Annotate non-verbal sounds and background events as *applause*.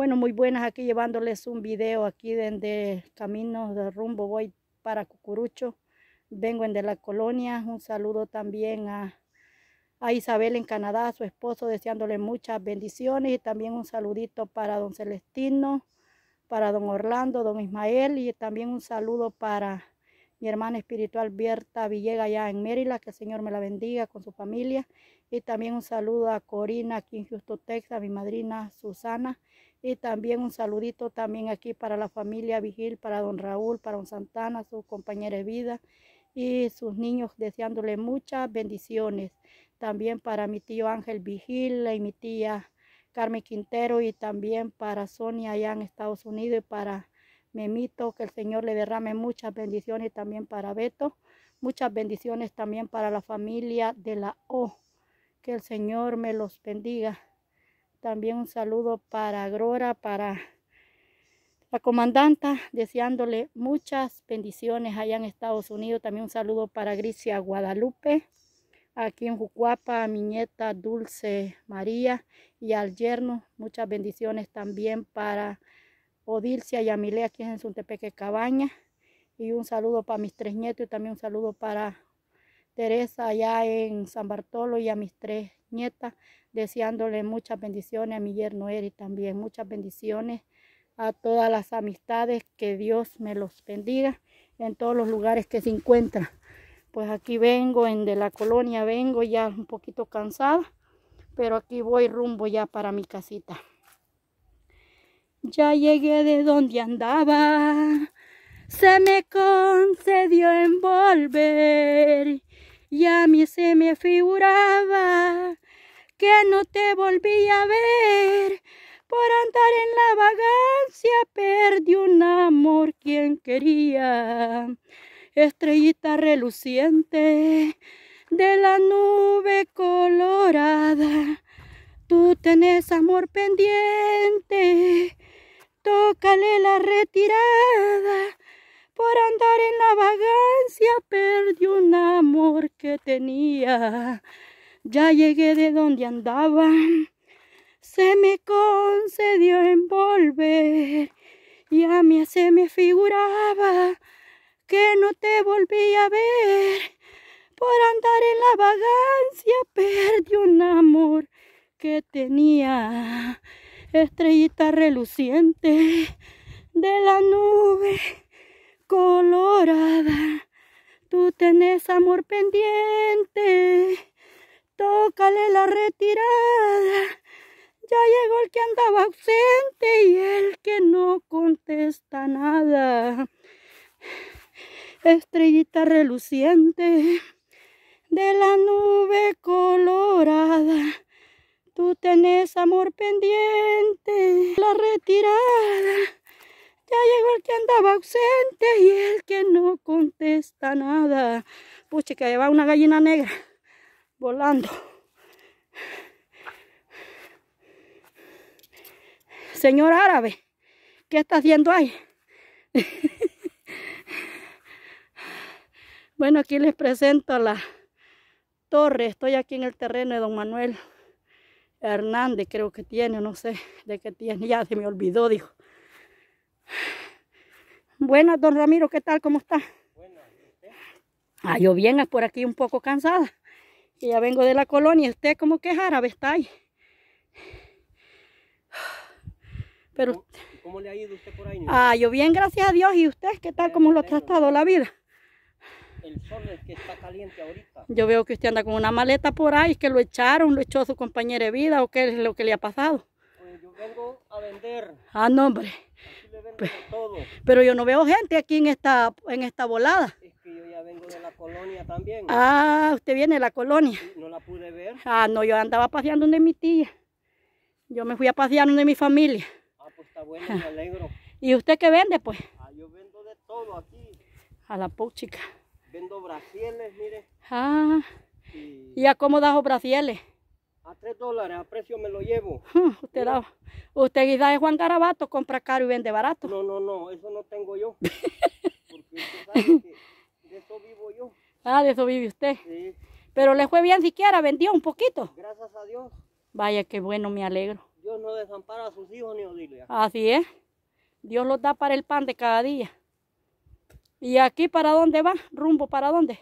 bueno, muy buenas aquí llevándoles un video aquí desde camino de rumbo voy para Cucurucho. Vengo en de la colonia. Un saludo también a, Isabel en Canadá, a su esposo, deseándole muchas bendiciones. Y también un saludito para don Celestino, para don Orlando, don Ismael. Y también un saludo para mi hermana espiritual Berta Villega allá en Mérida. Que el Señor me la bendiga con su familia. Y también un saludo a Corina aquí en Houston, Texas, mi madrina Susana. Y también un saludito también aquí para la familia Vigil, para don Raúl, para don Santana, sus compañera de vida y sus niños deseándole muchas bendiciones. También para mi tío Ángel Vigil y mi tía Carmen Quintero y también para Sonia allá en Estados Unidos y para Memito, que el Señor le derrame muchas bendiciones también para Beto. Muchas bendiciones también para la familia de la O que el Señor me los bendiga. También un saludo para Grora, para la comandanta, deseándole muchas bendiciones allá en Estados Unidos. También un saludo para Gricia Guadalupe, aquí en Jucuapa, a mi nieta Dulce María y al yerno. Muchas bendiciones también para Odilcia y Amilea, aquí en Suntepeque Cabaña. Y un saludo para mis tres nietos y también un saludo para Teresa allá en San Bartolo y a mis tres nietas, deseándole muchas bendiciones a mi yerno Eri también, muchas bendiciones a todas las amistades, que Dios me los bendiga en todos los lugares que se encuentran Pues aquí vengo, en de la colonia vengo ya un poquito cansada, pero aquí voy rumbo ya para mi casita. Ya llegué de donde andaba, se me concedió volver y a mí se me figuraba que no te volví a ver. Por andar en la vagancia perdí un amor quien quería. Estrellita reluciente de la nube colorada, tú tenés amor pendiente, tócale la retirada por andar en la vagancia perdí un amor que tenía. Ya llegué de donde andaba. Se me concedió volver. Y a mí se me figuraba que no te volví a ver. Por andar en la vagancia perdí un amor que tenía. Estrellita reluciente de la nube colorada, tú tenés amor pendiente, tócale la retirada, ya llegó el que andaba ausente y el que no contesta nada. Estrellita reluciente de la nube colorada, tú tenés amor pendiente, la retirada ya llegó el que andaba ausente y el que no contesta nada. Puche, que va una gallina negra volando. Señor árabe, ¿qué está haciendo ahí? *laughs* bueno, aquí les presento la torre. Estoy aquí en el terreno de don Manuel Hernández, creo que tiene, no sé de qué tiene. Ya se me olvidó, dijo. Buenas, don Ramiro, ¿qué tal? ¿Cómo está? Buenas. Ah, yo bien, ah, por aquí un poco cansada. ya vengo de la colonia. ¿Usted cómo que es árabe? ¿Está ahí? Pero, ¿Cómo, le ha ido usted por ahí? Ah, yo bien, gracias a Dios. ¿Y usted qué tal? ¿Cómo lo ha tratado la vida? El sol es que está caliente ahorita. Yo veo que usted anda con una maleta por ahí, que lo echaron, lo echó su compañero de vida o qué es lo que le ha pasado. Pues yo vengo a vender. Ah, no, hombre. Pero yo no veo gente aquí en esta, en esta volada. Es que yo ya vengo de la colonia también. Ah, usted viene de la colonia. No la pude ver. Ah, no, yo andaba paseando donde mi tía. Yo me fui a pasear donde mi familia. Ah, pues está bueno, me alegro. *laughs* ¿Y usted qué vende, pues? Ah, yo vendo de todo aquí. A la puchica. Vendo brasieles, mire. Ah, y, ¿y a cómo das tres dólares, a precio me lo llevo. *laughs* usted, da, usted quizás es Juan Garabato, compra caro y vende barato. No, no, no, eso no tengo yo. *laughs* Porque usted sabe que de eso vivo yo. Ah, de eso vive usted. Sí. Pero le fue bien siquiera, vendió un poquito. Gracias a Dios. Vaya, qué bueno, me alegro. Dios no desampara a sus hijos ni odilia. Así es. Dios los da para el pan de cada día. ¿Y aquí para dónde va? ¿Rumbo para dónde?